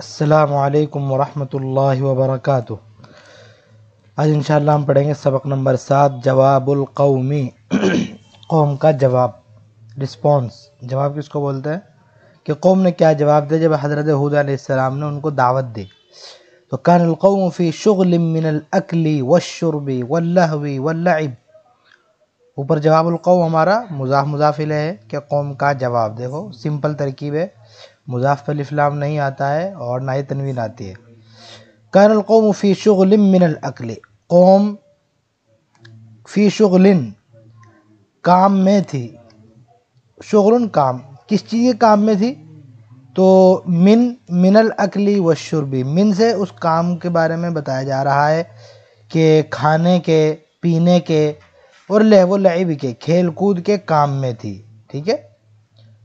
अल्लाम वरहमल वबरक आज इंशाल्लाह हम पढ़ेंगे सबक नंबर सात कौमी कौम का जवाब रिस्पॉन्स जवाब किसको बोलते हैं कि कौम ने क्या जवाब दिया जब हज़रत हूद ने उनको दावत दी तो कानकौम फ़ी शगल मिनल अकली वशरबी वल्लहवी वल्लब ऊपर जवाब जवाबुलकौ हमारा मुजाफ मुजाफिल है क्या कौम का जवाब देखो सिंपल तरकीब है मुजाफ पर लफलाम नहीं आता है और ना ही तनवीन आती है कानलकौम फ़ीशल शगलिन मिनल अकल कौम फ़ी काम में थी शगलन काम किस चीज़ के काम में थी तो मिन मिनल अकली व शुरबी मिन से उस काम के बारे में बताया जा रहा है कि खाने के पीने के और लहव लईब के खेल कूद के काम में थी ठीक है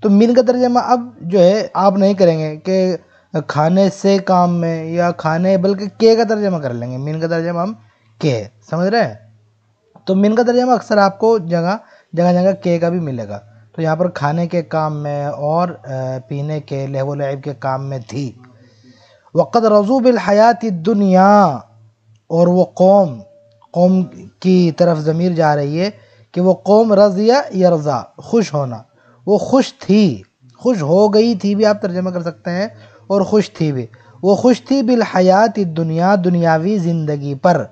तो मीन का तर्जमा अब जो है आप नहीं करेंगे कि खाने से काम में या खाने बल्कि के का तर्जमा कर लेंगे मीन का तर्जमा हम के समझ रहे हैं तो मीन का तर्जमा अक्सर आपको जगह जगह जगह के का भी मिलेगा तो यहाँ पर खाने के काम में और पीने के लहव लैब के काम में थी रजू रजूब हयात दुनिया और वो कौम कौम की तरफ ज़मीर जा रही है कि वो कौम रज़िया रज़ा खुश होना वो खुश थी खुश हो गई थी भी आप तर्जमा कर सकते हैं और खुश थी भी वो खुश थी बिलहयात दुनिया दुनियावी ज़िंदगी पर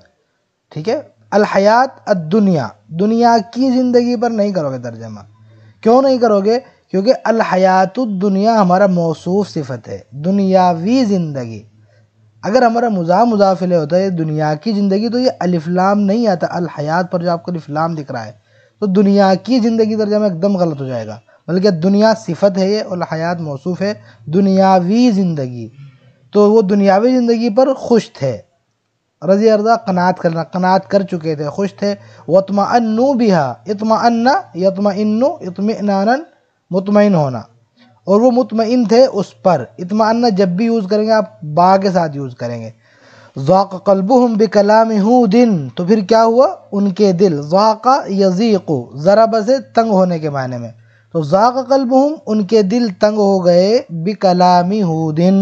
ठीक है अलहयात दुनिया दुनिया की ज़िंदगी पर नहीं करोगे तर्जमा क्यों नहीं करोगे क्योंकि अलहयात दुनिया हमारा मौसू सिफत है दुनियावी ज़िंदगी अगर हमारा मुजा मुजाफिल होता है दुनिया की ज़िंदगी तो ये अलिफ्लाम नहीं आता अलहयात पर जो आपको अलिफ्लाम दिख रहा है तो दुनिया की ज़िंदगी दर्जा में एकदम गलत हो जाएगा बल्कि दुनिया सिफत है ये और हयात मौसू है दुनियावी ज़िंदगी तो वो दुनियावी ज़िंदगी पर खुश थे रजी अर्जा कनात करना कनात कर चुके थे खुश थे वतमा बिहा इतमा अन्ना यतमा इन्नु इतमान मुतमिन होना और वो मुतमिन थे उस पर इतमान जब भी यूज़ करेंगे आप बा के साथ यूज़ करेंगे ज़ाक़ कल्ब हम बिकलाम दिन तो फिर क्या हुआ उनके दिल ज़ाक़ा यजीक़ ज़रा बस तंग होने के मायने में तो ज़ाक़ कल्ब हम उनके दिल तंग हो गए बिकलामी दिन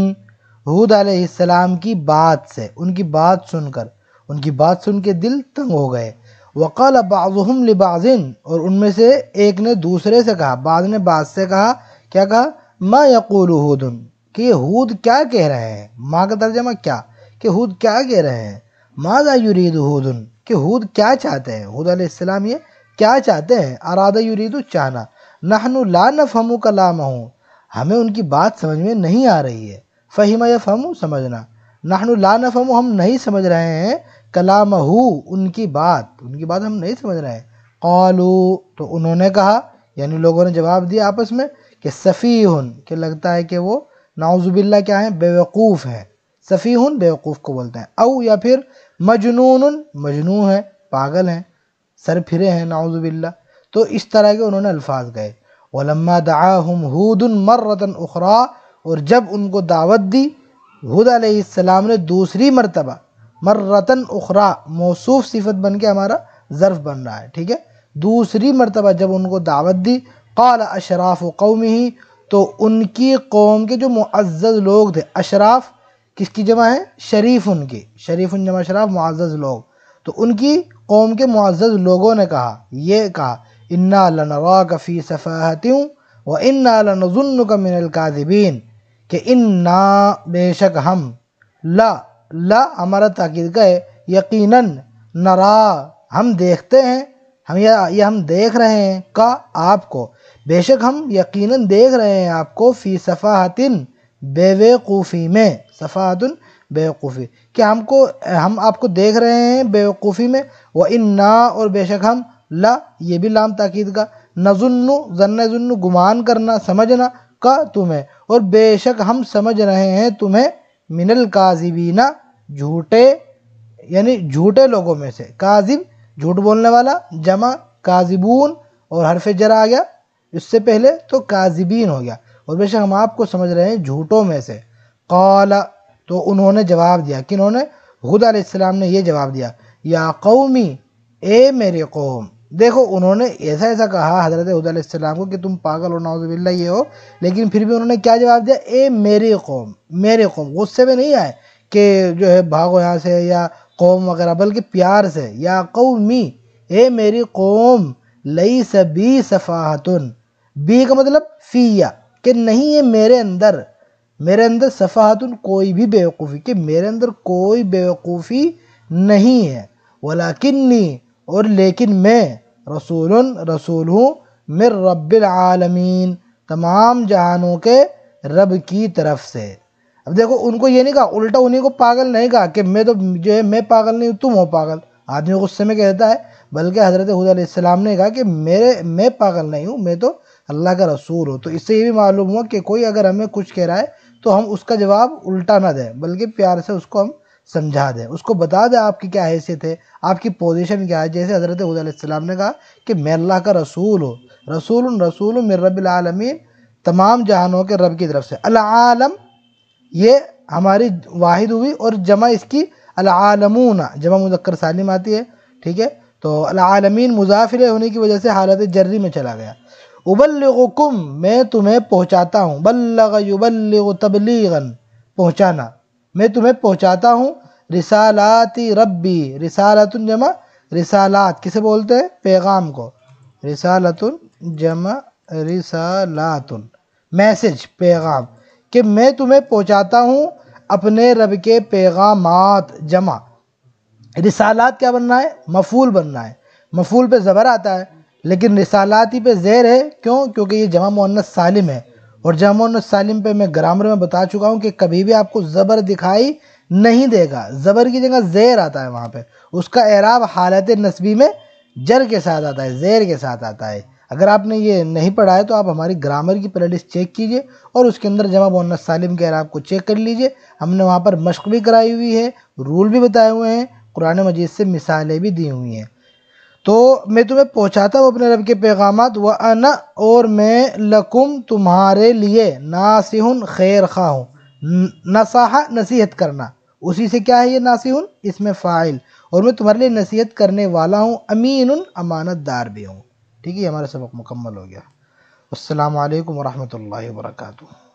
हूद आसलाम की बात से उनकी बात सुनकर उनकी बात सुन के दिल तंग हो गए वक़ल बाज़ुम लिबाजिन और उनमें से एक ने दूसरे से कहा बाद ने बाद से कहा क्या कहा माँ यकूल हूदन कि हूद क्या कह रहे हैं माँ का तर्जमा क्या कि हूद क्या कह रहे हैं माजा युरीद हूदन कि हूद क्या चाहते हैं हूद आसमाम ये क्या चाहते हैं अरादा यूरीद चाहना नहनु ला नफहमु कलाम हूँ हमें उनकी बात समझ में नहीं आ रही है या यफहमु समझना नहनु ला नफहमु हम नहीं समझ रहे हैं कलाम हु उनकी बात उनकी बात हम नहीं समझ रहे हैं कौलू तो उन्होंने कहा यानी लोगों ने जवाब दिया आपस में कि सफ़ीहन के लगता है कि वो नाउजुबिल्ला क्या है बेवकूफ़ है सफ़ीहन बेवकूफ़ को बोलते हैं अव या फिर मजनून मजनू है पागल हैं सर फिरे हैं नाउजुबिल्ला तो इस तरह के उन्होंने अल्फाज गए वलम्मा दाहम हूदन मर्रतन उखरा और जब उनको दावत दी हूद आसमाम ने दूसरी मरतबा मर्रतन उखरा मौसूफ सिफत बन के हमारा ज़र्फ़ बन रहा है ठीक है दूसरी मरतबा जब उनको दावत दी قال اشراف قومه ही तो उनकी कौम के जो मुआज़ लोग थे अशराफ़ किसकी जमा है शरीफ उनके शरीफ उन जमा अशराफ मुआज़ लोग तो उनकी कौम के मुआज़ लोगों ने कहा ये कहा इन्ना लनवा कफ़ी सफ़ाहत्यू व इन्ना लनजुन का मिनकाजबीन के इन्ना बेशक हम ला ला हमारा ताकीद का है यकीनन नरा हम देखते हैं हम या, या हम देख रहे हैं का आपको बेशक हम यकीनन देख रहे हैं आपको फ़ी सफ़ातिन बेवकूफ़ी में सफ़ातन बेवकूफ़ी क्या हमको हम आपको देख रहे हैं बेवकूफ़ी में व इन ना और बेशक हम ला ये भी लाम ताक़ीद का नजुन्नु जन्न जुन्नु गुमान करना समझना का तुम्हें और बेशक हम समझ रहे हैं तुम्हें मिनल काजिबीना झूठे यानी झूठे लोगों में से काजिब झूठ बोलने वाला जमा काजिबून और हरफ जरा आ गया इससे पहले तो काजिबीन हो गया और बेशक हम आपको समझ रहे हैं झूठों में से कला तो उन्होंने जवाब दिया कि उन्होंने खुद आसमाम ने यह जवाब दिया या कौमी ए मेरे कौम देखो उन्होंने ऐसा ऐसा कहा हज़रत हदम को कि तुम पागल हो नाउजबिल्ला ये हो लेकिन फिर भी उन्होंने क्या जवाब दिया ए मेरी कौम मेरे कौम गुस्से में नहीं आए कि जो है भागो यहाँ से या कौम वगैरह बल्कि प्यार से या कौमी ए मेरी कौम लई सभी सफ़ाहतुन बी का मतलब फ़िया कि नहीं है मेरे अंदर मेरे अंदर सफ़ातुन कोई भी बेवकूफ़ी कि मेरे अंदर कोई बेवकूफ़ी नहीं है वलाकिन्नी और लेकिन मैं रसूल रसूल हूँ मिर रबालमीन तमाम जहानों के रब की तरफ से अब देखो उनको ये नहीं कहा उल्टा उन्हीं को पागल नहीं कहा कि मैं तो जो है मैं पागल नहीं हूँ तुम हो पागल आदमी गुस्से में कहता है बल्कि हज़रत हूद ने कहा कि मेरे मैं पागल नहीं हूँ मैं तो अल्लाह का रसूल हो तो इससे ये भी मालूम हुआ कि कोई अगर हमें कुछ कह रहा है तो हम उसका जवाब उल्टा ना दें बल्कि प्यार से उसको हम समझा दें उसको बता दें आपकी क्या हैसियत है आपकी पोजीशन क्या है जैसे हज़रत हूदम ने कहा कि मैं अल्लाह का रसूल हो रसूल रसूल मेर रबालमीन तमाम जहानों के रब की तरफ से अलम ये हमारी वाहिद हुई और जमा इसकी अलमूना जमा मुजक्कर सालिम आती है ठीक है तो अलमीन मुजाफिले होने की वजह से हालत जर्री में चला गया उबल्लुकुम मैं तुम्हें पहुंचाता हूँ बल्लग युबल्लग तबलीगन पहुंचाना मैं तुम्हें पहुंचाता हूँ रिसालाती रब्बी रिसालतुन जमा रिसालात किसे बोलते हैं पैगाम को रिसालतुन जमा रिसालातुन मैसेज पैगाम कि मैं तुम्हें पहुंचाता हूँ अपने रब के पैगाम जमा रिसालात क्या बनना है मफूल बनना है मफूल पे ज़बर आता है लेकिन रिसालाती पे ज़ेर है क्यों क्योंकि ये जमा मुन्नत सालिम है और जमा सालिम पे मैं ग्रामर में बता चुका हूँ कि कभी भी आपको ज़बर दिखाई नहीं देगा ज़बर की जगह ज़ेर आता है वहाँ पे उसका एराब हालत नस्बी में जर के साथ आता है ज़ेर के साथ आता है अगर आपने ये नहीं पढ़ा है तो आप हमारी ग्रामर की प्ले लिस्ट चेक कीजिए और उसके अंदर जमा मोहन्नद सालिम के एराब को चेक कर लीजिए हमने वहाँ पर मश्क भी कराई हुई है रूल भी बताए हुए हैं कुरान मजीद से मिसालें भी दी हुई हैं तो मैं तुम्हें पहुँचाता हूँ अपने रब के पैगाम व अन और मैं लकुम तुम्हारे लिए नासिहन खैर खा हूँ नसाहा नसीहत करना उसी से क्या है ये नासिहन इसमें फ़ाइल और मैं तुम्हारे लिए नसीहत करने वाला हूँ अमीन अमानत दार भी हूँ ठीक है हमारा सबक मुकम्मल हो गया अल्लाम वरहमल वर्का